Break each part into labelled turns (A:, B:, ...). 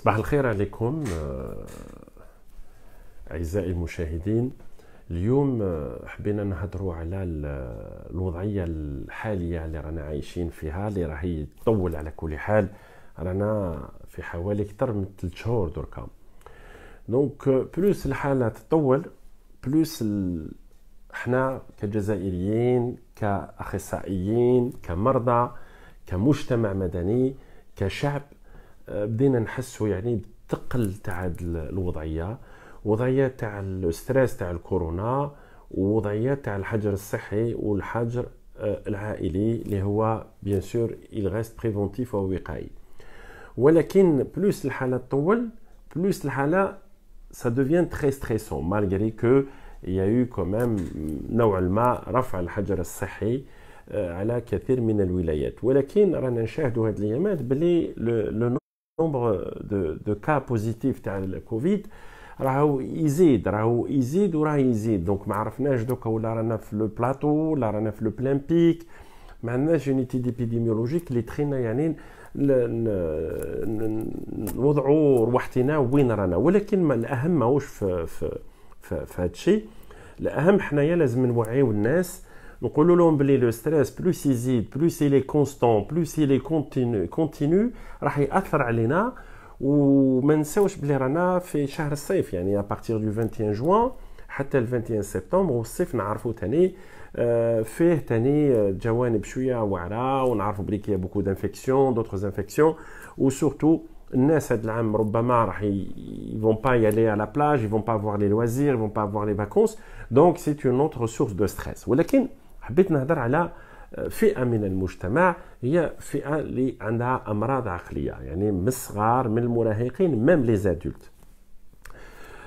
A: صباح الخير عليكم آه، اعزائي المشاهدين اليوم آه، حبينا نهضروا على الوضعيه الحاليه اللي رانا عايشين فيها اللي راهي تطول على كل حال رانا في حوالي اكثر من 3 شهور دركا دونك آه، بلوس الحاله تطول بلوس ال... احنا كجزائريين كاخصائيين كمرضى كمجتمع مدني كشعب آه، بدينا نحسوا يعني بثقل تاع الوضعيه وضعيه تاع الستريس تاع الكورونا ووضعيه تاع الحجر الصحي والحجر آه، العائلي اللي هو بيان سور الغيست بريفونتيف او وقائي ولكن بلوس الحاله تطول بلوس الحاله سا دوفيان تري ستريسون مالغري كو يا يو كومام نوعا ما رفع الحجر الصحي آه، على كثير من الولايات ولكن رانا نشاهدوا هذه الايامات بلي لو نومبر دو, كا بوزيتيف تاع الكوفيد راهو يزيد راهو يزيد وراه يزيد دونك ما عرفناش دوكا ولا رانا في لو بلاطو ولا رانا في لو بلان بيك ما عندناش اونيتي ديبيديميولوجيك اللي تخينا يعني نوضعوا روحتنا وين رانا ولكن ما الاهم ماهوش في في في, في هذا الشيء الاهم حنايا لازم نوعيو الناس Donc le stress plus il est plus il est constant plus il est continue continue ou c'est à partir du 21 juin, jusqu'au 21 septembre, saif na on a y a beaucoup d'infections, d'autres infections, ou surtout, les gens, ils vont pas y aller à la plage, ils vont pas voir les loisirs, ils vont pas avoir les vacances, donc c'est une autre source de stress. حبيت نهضر على فئة من المجتمع هي فئة اللي عندها أمراض عقلية يعني من الصغار من المراهقين ميم لي زادولت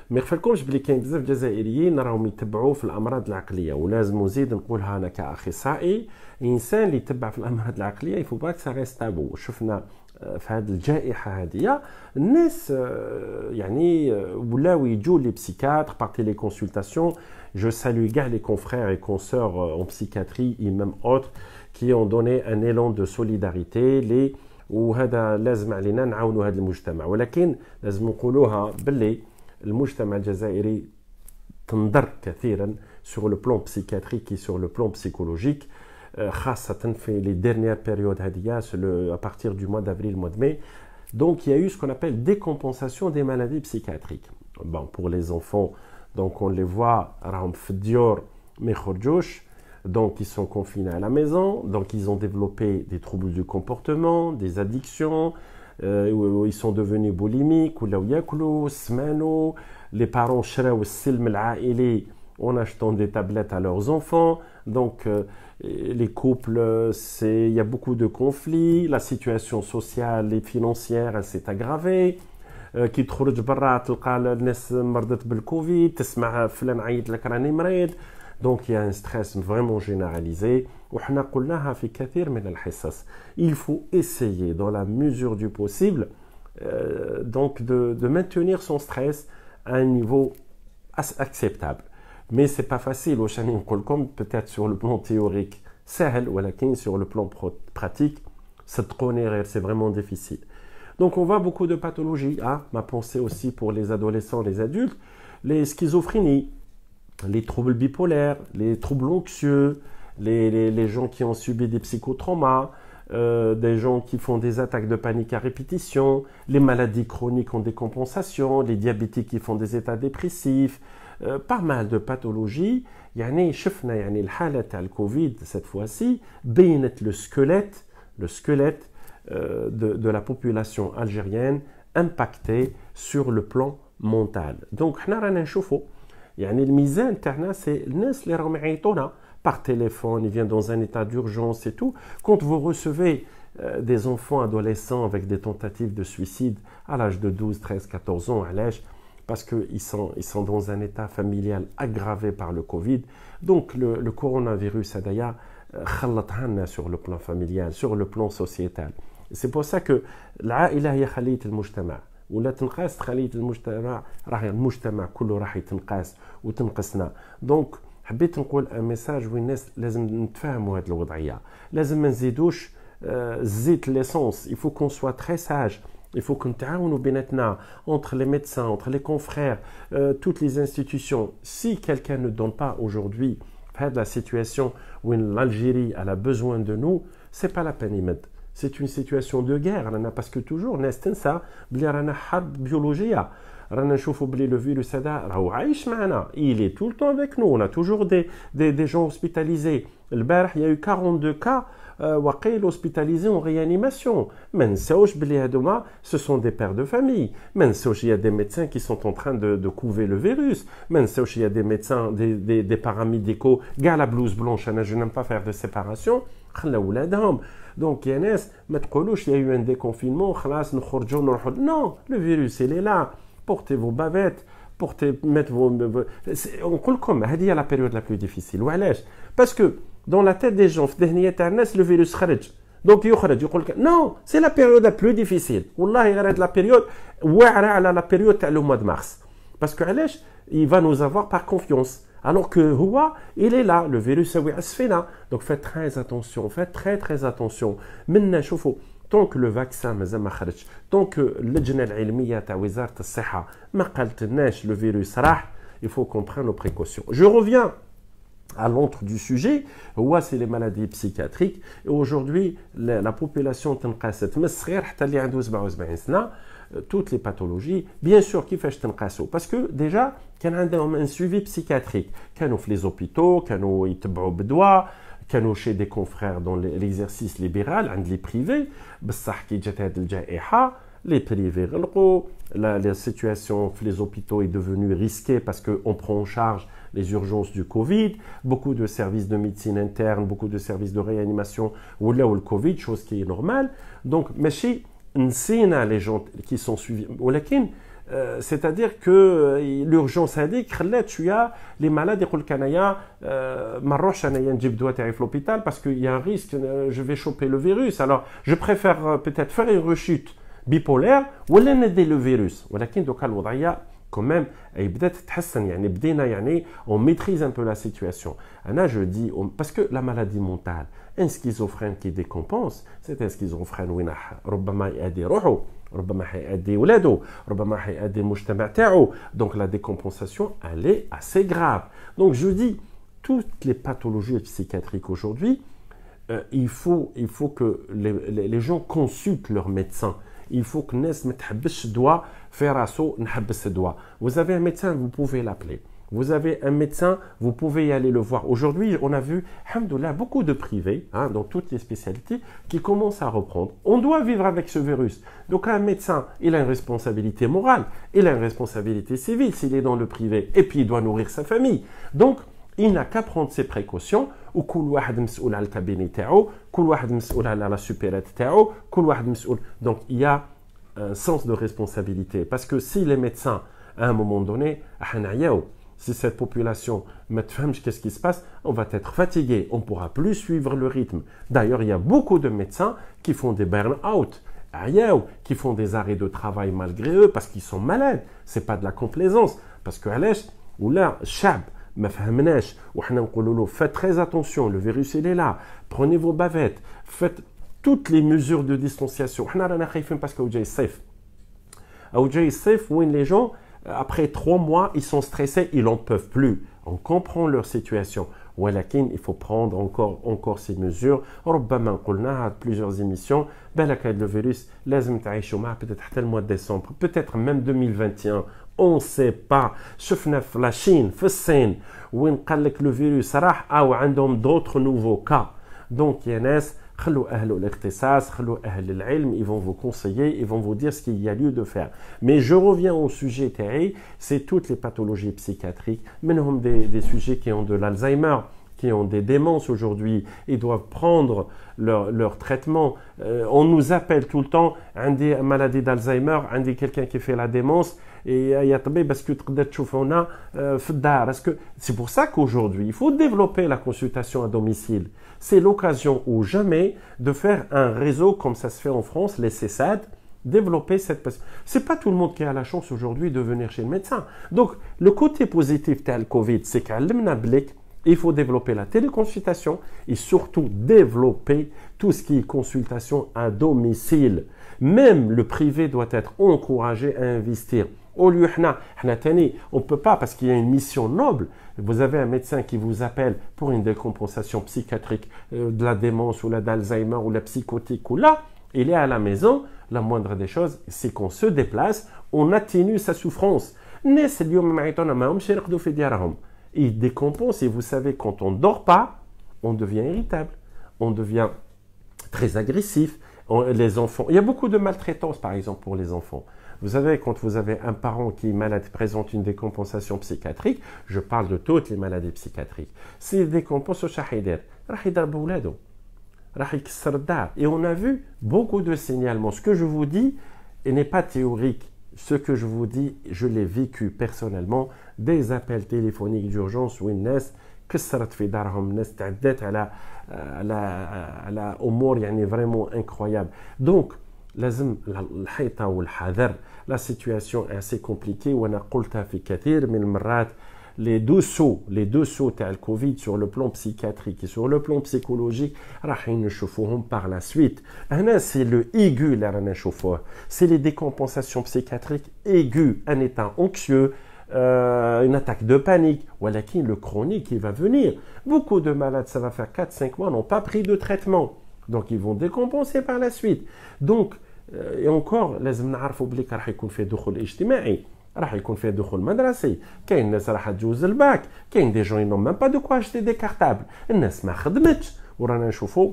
A: ما يغفلكمش بلي كاين بزاف جزائريين راهم يتبعوا في الامراض العقليه ولازم نزيد نقولها انا كاخصائي انسان اللي يتبع في الامراض العقليه يفو باك سا ريستابو شفنا آه، في هذه الجائحه هذه الناس آه، يعني آه، ولاو يجوا لي بسيكاتر بارتي لي كونسلتاسيون Je salue gars les confrères et consoeurs euh, en psychiatrie et même autres qui ont donné un élan de solidarité. Les لازم علينا نعاونوا هذا المجتمع لازم نقولوها كثيرا sur le plan psychiatrique et sur le plan psychologique خاصة euh, les dernières périodes à partir du mois d'avril mois de mai donc il y a eu ce qu'on appelle décompensation des maladies psychiatriques pour les enfants donc on les voit, Dior, donc ils sont confinés à la maison, donc ils ont développé des troubles du comportement, des addictions, euh, ils sont devenus boulimiques, ou les parents en achetant des tablettes à leurs enfants, donc euh, les couples, il y a beaucoup de conflits, la situation sociale et financière s'est aggravée, qui sortent dehors et disent que les gens sont enceintes par covid tu entends, que quelqu'un leur dit qu'ils sont enceintes. Donc, il y a un stress vraiment généralisé. Et nous l'avons dit, il beaucoup de stress. Il faut essayer, dans la mesure du possible, euh, de maintenir son stress à un niveau acceptable. Mais ce n'est pas facile, comme je peut-être sur le plan théorique, c'est facile, mais sur le plan pratique, c'est vraiment difficile. Donc on voit beaucoup de pathologies. Ah, ma pensée aussi pour les adolescents, les adultes, les schizophrénies, les troubles bipolaires, les troubles anxieux, les, les, gens qui ont subi des psychotraumas, euh, des gens qui font des attaques de panique à répétition, les maladies chroniques en décompensation, les diabétiques qui font des états dépressifs, euh, pas mal de pathologies. yani شفنا يعني الحالة al Covid cette fois-ci le squelette le squelette euh, de, la population algérienne impactée sur le plan mental. Donc, nous avons يعني الميزان تاعنا سي les par téléphone, il vient dans un état d'urgence et tout. Quand vous recevez euh, des enfants adolescents avec des tentatives de suicide à l'âge de 12, 13, 14 ans, à l'âge, parce qu'ils sont, ils sont dans un état familial aggravé par le Covid. Donc le, coronavirus coronavirus, euh, d'ailleurs, sur le plan familial, sur le plan sociétal c'est pour ça que la famille est une cellule du monde et si on détruit une le monde entier va être Donc, je veux transmettre un message aux gens. Euh, Il faut comprendre cette situation. Il faut que nous soyons très sages. Il faut que nous comprenions notre entre les médecins, entre les confrères, euh, toutes les institutions. Si quelqu'un ne donne pas aujourd'hui, la situation où l'Algérie a besoin de nous, ce n'est pas la peine de nous c'est une situation de guerre, parce que toujours, le virus, il est tout le temps avec nous, on a toujours des, gens hospitalisés. Il y a eu 42 cas وقيل euh, hospitalisés en réanimation. ce sont des pères de famille. il y a des médecins qui sont en train de, couver le virus. il y a des médecins, des, des, paramédicaux. Gars, la blouse blanche, je n'aime pas faire de séparation. Donc, Yanes, il y a eu un déconfinement, non, le virus, il est là. Portez vos bavettes, portez, mettez vos. On il comme, c'est la période la plus difficile. Parce que dans la tête des gens, le virus est donc, non, c'est la période la plus difficile. Wallah, la période, la période, le mois de mars. Parce que, il va nous avoir par confiance. Alors que Roua, il est là, le virus est là. Donc faites très attention, faites très très attention. Maintenant, tant que le vaccin n'est pas sorti, tant que scientifique تاع وزاره الصحه ما le virus راح il faut qu'on prenne nos précautions je reviens à l'entre du sujet, ouais, c'est les maladies psychiatriques. Et aujourd'hui, la, population تنقاست Mais الصغير حتى اللي عنده 77 toutes les pathologies bien sûr un fait Parce que Parce que déjà, suivi un suivi psychiatrique لي y les hôpitaux, بدواء كانوا hôpitaux, des y dans l'exercice libéral عند لي des confrères كي جات هذه dans les privés la, la situation les hôpitaux est devenue risquée parce qu'on prend en charge les urgences du Covid, beaucoup de services de médecine interne, beaucoup de services de réanimation, ou là le Covid, chose qui est normale. Donc, mais si les gens qui sont suivis. Euh, c'est-à-dire que euh, l'urgence indique là tu les malades de Colcanaya, euh, Marochana et Ndjibdo aller à l'hôpital parce qu'il y a un risque. Je vais choper le virus. Alors je préfère peut-être faire une rechute bipolaire ou aider le virus. Mais il y quand même on maîtrise un peu la situation je dis parce que la maladie mentale un schizophrène qui décompense c'est un schizophrène donc la décompensation elle est assez grave donc je dis toutes les pathologies psychiatriques aujourd'hui euh, il faut il faut que les, les gens consultent leur médecin il Il faut que تحبش doit faire assaut ce droit. vous avez un médecin vous pouvez l'appeler vous avez un médecin, vous pouvez y aller le voir. Aujourd'hui, on a vu, alhamdoulilah, beaucoup de privés, hein, dans toutes les spécialités, qui commencent à reprendre. On doit vivre avec ce virus. Donc un médecin, il a une responsabilité morale, il a une responsabilité civile s'il est dans le privé, et puis il doit nourrir sa famille. Donc, il n'a qu'à prendre ses précautions وكل واحد مسؤول على تاعو كل واحد مسؤول على لا تاعو كل واحد مسؤول دونك il un euh, sens de responsabilité parce que si les médecins à un moment donné ah, si cette population qu'est-ce qui se passe, on va être fatigué, on ne pourra plus suivre le rythme. D'ailleurs, il y a beaucoup de médecins qui font des burn-out, qui font des arrêts de travail malgré eux parce qu'ils sont malades. Ce n'est pas de la complaisance. Parce que, ou là, chab, ما leur faites très attention le virus il est là prenez vos bavettes faites toutes les mesures de distanciation حنا رانا خايفين parce safe. les gens euh, après trois mois ils sont stressés ils n'en peuvent plus on comprend leur situation mais il faut prendre encore encore ces mesures on a a plusieurs émissions le virus virus, لازم تعيشوا être être حتى le mois de décembre peut-être même 2021 on ne sait pas شفنا في Chine, où في الصين وين قال لك الفيروس راح او عندهم d'autres nouveaux cas donc ينس ils vont vous conseiller, ils vont vous dire ce qu'il y a lieu de faire. Mais je reviens au sujet c'est toutes les pathologies psychiatriques, mais des sujets qui ont de l'Alzheimer qui ont des démences aujourd'hui, et doivent prendre leur, leur traitement. Euh, on nous appelle tout le temps, un des maladies d'Alzheimer, un des quelqu'un qui fait la démence, et euh, parce que parce euh, que c'est pour ça qu'aujourd'hui, il faut développer la consultation à domicile. C'est l'occasion ou jamais de faire un réseau comme ça se fait en France, les CSAD, développer cette personne. C'est pas tout le monde qui a la chance aujourd'hui de venir chez le médecin. Donc, le côté positif tel Covid, c'est qu'à il faut développer la téléconsultation et surtout développer tout ce qui est consultation à domicile. Même le privé doit être encouragé à investir. Au lieu, on ne peut pas parce qu'il y a une mission noble. Vous avez un médecin qui vous appelle pour une décompensation psychiatrique euh, de la démence ou d'Alzheimer ou la psychotique ou là. Il est à la maison. La moindre des choses, c'est qu'on se déplace, on atténue sa souffrance il décompense. Et vous savez, quand on ne dort pas, on devient irritable, on devient très agressif. les enfants, il y a beaucoup de maltraitance, par exemple, pour les enfants. Vous savez, quand vous avez un parent qui est malade présente une décompensation psychiatrique, je parle de toutes les maladies psychiatriques. c'est décompense au sardar » et on a vu beaucoup de signalements. Ce que je vous dis n'est pas théorique. Ce que je vous dis, je l'ai vécu personnellement des appels téléphoniques d'urgence ou nest que ça a été d'argent nest dédié à la y en est vraiment incroyable. Donc, la situation est assez compliquée. On a les deux sauts les deux sauts de COVID sur le plan psychiatrique et sur le plan psychologique. ils par la suite. c'est le aigu la C'est les décompensations psychiatriques aiguës un état anxieux euh, une attaque de panique, ou le chronique qui va venir. Beaucoup de malades, ça va faire 4-5 mois, n'ont pas pris de traitement. Donc ils vont décompenser par la suite. Donc, euh, et encore, لازم نعرفوا بلي راح يكون في دخول اجتماعي راح يكون فيه دخول مدرسي qu'il ناس راح تجوز gens qui n'ont même pas de quoi acheter des cartables. دي كارتابل الناس ما خدمتش ورانا نشوفوا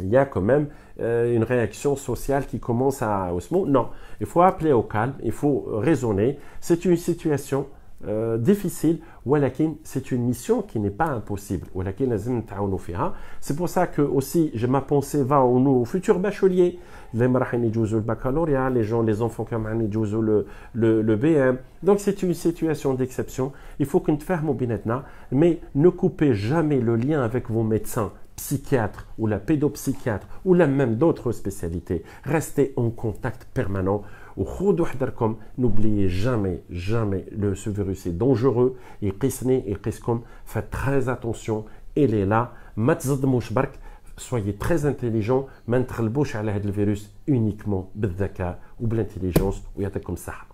A: il y a quand même euh, une réaction sociale qui commence à Osmo Non, il faut appeler au calme, il faut raisonner. C'est une situation euh, difficile, difficile, c'est une mission qui n'est pas impossible. C'est pour ça que aussi, ma pensée va au nous futurs bachelier, les le baccalauréat, les gens, les enfants qui ont le, le, le BM. Donc c'est une situation d'exception. Il faut que au binetna, mais ne coupez jamais le lien avec vos médecins psychiatre ou la pédopsychiatre ou la même d'autres spécialités. Restez en contact permanent. N'oubliez jamais, jamais, le, ce virus est dangereux. et et Faites très attention. Il est là. Soyez très intelligent. Ne le virus uniquement ou بالذكاء ou comme ça